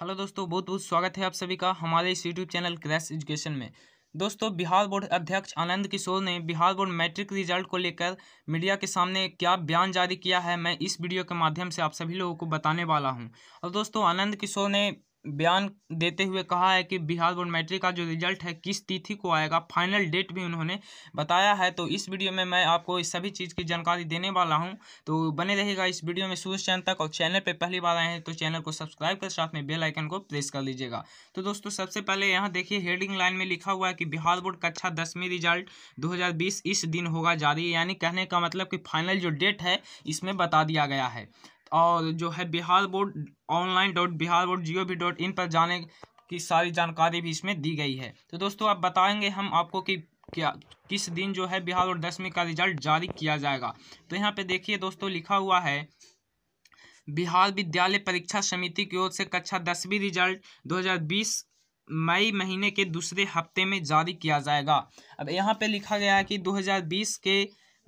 hello दोस्तों बहुत बहुत स्वागत है आप सभी का हमारे इस यूट्यूब चैनल क्रैश एजुकेशन में दोस्तों बिहार बोर्ड अध्यक्ष आनंद किशोर ने बिहार बोर्ड मैट्रिक रिजल्ट को लेकर मीडिया के सामने क्या बयान जारी किया है मैं इस वीडियो के माध्यम से आप सभी लोगों को बताने वाला हूं और दोस्तों आनंद किशोर ने बयान देते हुए कहा है कि बिहार बोर्ड मैट्रिक का जो रिजल्ट है किस तिथि को आएगा फाइनल डेट भी उन्होंने बताया है तो इस वीडियो में मैं आपको इस सभी चीज़ की जानकारी देने वाला हूं तो बने रहेगा इस वीडियो में सूर्य चैन तक और चैनल पे पहली बार आए हैं तो चैनल को सब्सक्राइब कर साथ में बेलाइकन को प्रेस कर लीजिएगा तो दोस्तों सबसे पहले यहाँ देखिए हेडिंग लाइन में लिखा हुआ है कि बिहार बोर्ड कक्षा अच्छा दसवीं रिजल्ट दो इस दिन होगा जारी यानी कहने का मतलब कि फाइनल जो डेट है इसमें बता दिया गया है और जो है Bihar board online dot Bihar board G O V dot in पर जाने की सारी जानकारी भी इसमें दी गई है तो दोस्तों आप बताएंगे हम आपको कि क्या किस दिन जो है बिहार और दसवीं का रिजल्ट जारी किया जाएगा तो यहाँ पे देखिए दोस्तों लिखा हुआ है बिहार विद्यालय परीक्षा समिति की ओर से कक्षा दसवीं रिजल्ट दो मई महीने के दूसरे हफ्ते में जारी किया जाएगा अब यहाँ पे लिखा गया है कि 2020 के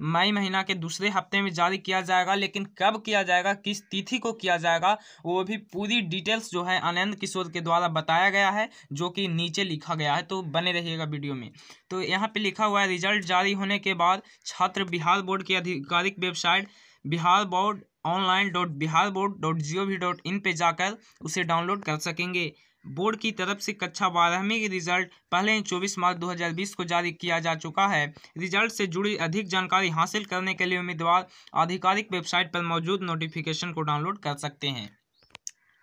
मई महीना के दूसरे हफ्ते में जारी किया जाएगा लेकिन कब किया जाएगा किस तिथि को किया जाएगा वो भी पूरी डिटेल्स जो है आनंद किशोर के द्वारा बताया गया है जो कि नीचे लिखा गया है तो बने रहिएगा वीडियो में तो यहाँ पे लिखा हुआ है रिजल्ट जारी होने के बाद छात्र बिहार बोर्ड की आधिकारिक website Bihar board online dot Bihar board dot G O V dot in पर जाकर उसे डाउनलोड कर सकेंगे बोर्ड की तरफ से कक्षा बारहवीं के रिजल्ट पहले ही 24 मार्च 2020 को जारी किया जा चुका है रिजल्ट से जुड़ी अधिक जानकारी हासिल करने के लिए उम्मीदवार आधिकारिक वेबसाइट पर मौजूद नोटिफिकेशन को डाउनलोड कर सकते हैं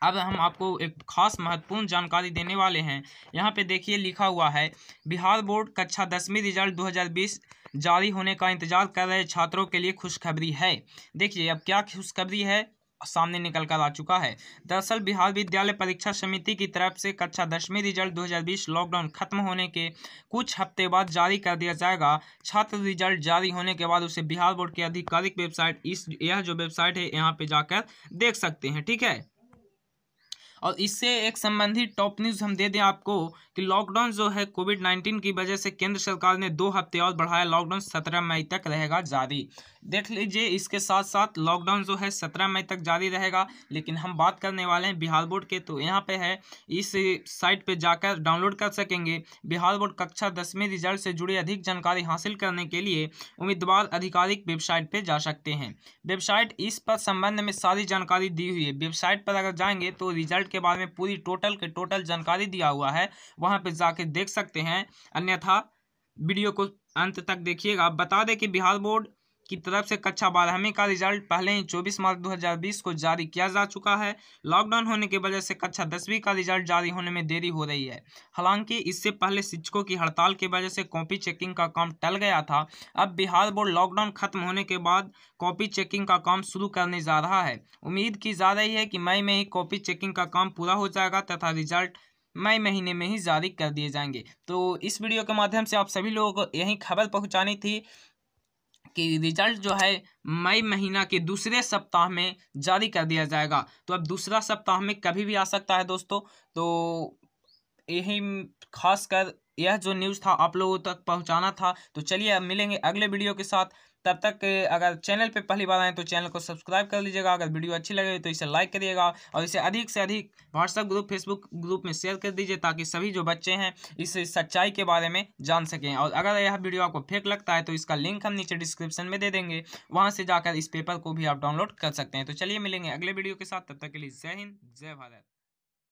अब हम आपको एक खास महत्वपूर्ण जानकारी देने वाले हैं यहाँ पे देखिए लिखा हुआ है बिहार बोर्ड कक्षा दसवीं रिजल्ट 2020 जारी होने का इंतजार कर रहे छात्रों के लिए खुशखबरी है देखिए अब क्या खुशखबरी है सामने निकल कर आ चुका है दरअसल बिहार विद्यालय परीक्षा समिति की तरफ से कक्षा दसवीं रिजल्ट 2020 लॉकडाउन खत्म होने के कुछ हफ्ते बाद जारी कर दिया जाएगा छात्र रिजल्ट जारी होने के बाद उसे बिहार बोर्ड की आधिकारिक वेबसाइट इस यह जो वेबसाइट है यहाँ पे जाकर देख सकते हैं ठीक है और इससे एक संबंधित टॉप न्यूज़ हम दे दें आपको कि लॉकडाउन जो है कोविड नाइन्टीन की वजह से केंद्र सरकार ने दो हफ्ते और बढ़ाया लॉकडाउन सत्रह मई तक रहेगा जारी देख लीजिए इसके साथ साथ लॉकडाउन जो है सत्रह मई तक जारी रहेगा लेकिन हम बात करने वाले हैं बिहार बोर्ड के तो यहाँ पे है इस साइट पे जाकर डाउनलोड कर सकेंगे बिहार बोर्ड कक्षा दसवीं रिजल्ट से जुड़ी अधिक जानकारी हासिल करने के लिए उम्मीदवार आधिकारिक वेबसाइट पे जा सकते हैं वेबसाइट इस पर संबंध में सारी जानकारी दी हुई है वेबसाइट पर अगर जाएंगे तो रिजल्ट रिजल्ट के बारे में पूरी टोटल के टोटल जानकारी दिया हुआ है वहाँ पर जाके देख सकते हैं अन्यथा वीडियो को अंत तक देखिएगा बता दें कि बिहार बोर्ड की तरफ से कक्षा बारहवीं का रिजल्ट पहले ही 24 मार्च 2020 को जारी किया जा चुका है लॉकडाउन होने की वजह से कक्षा दसवीं का रिजल्ट जारी होने में देरी हो रही है हालांकि इससे पहले शिक्षकों की हड़ताल की वजह से कॉपी चेकिंग का काम टल गया था अब बिहार बोर्ड लॉकडाउन खत्म होने के बाद कॉपी चेकिंग का काम शुरू करने जा रहा है उम्मीद की जा रही है कि मई में ही कॉपी चेकिंग का काम पूरा हो जाएगा तथा रिजल्ट मई महीने में ही जारी कर दिए जाएंगे तो इस वीडियो के माध्यम से आप सभी लोगों को यही खबर पहुंचानी थी कि रिजल्ट जो है मई महीना के दूसरे सप्ताह में जारी कर दिया जाएगा तो अब दूसरा सप्ताह में कभी भी आ सकता है दोस्तों तो यही खासकर यह जो न्यूज़ था आप लोगों तक पहुंचाना था तो चलिए अब मिलेंगे अगले वीडियो के साथ तब तक अगर चैनल पे पहली बार आए तो चैनल को सब्सक्राइब कर लीजिएगा अगर वीडियो अच्छी लगे तो इसे लाइक करिएगा और इसे अधिक से अधिक व्हाट्सएप ग्रुप फेसबुक ग्रुप में शेयर कर दीजिए ताकि सभी जो बच्चे हैं इस सच्चाई के बारे में जान सकें और अगर यह वीडियो आपको फेक लगता है तो इसका लिंक हम नीचे डिस्क्रिप्शन में दे देंगे वहाँ से जाकर इस पेपर को भी आप डाउनलोड कर सकते हैं तो चलिए मिलेंगे अगले वीडियो के साथ तब तक के लिए जय हिंद जय भारत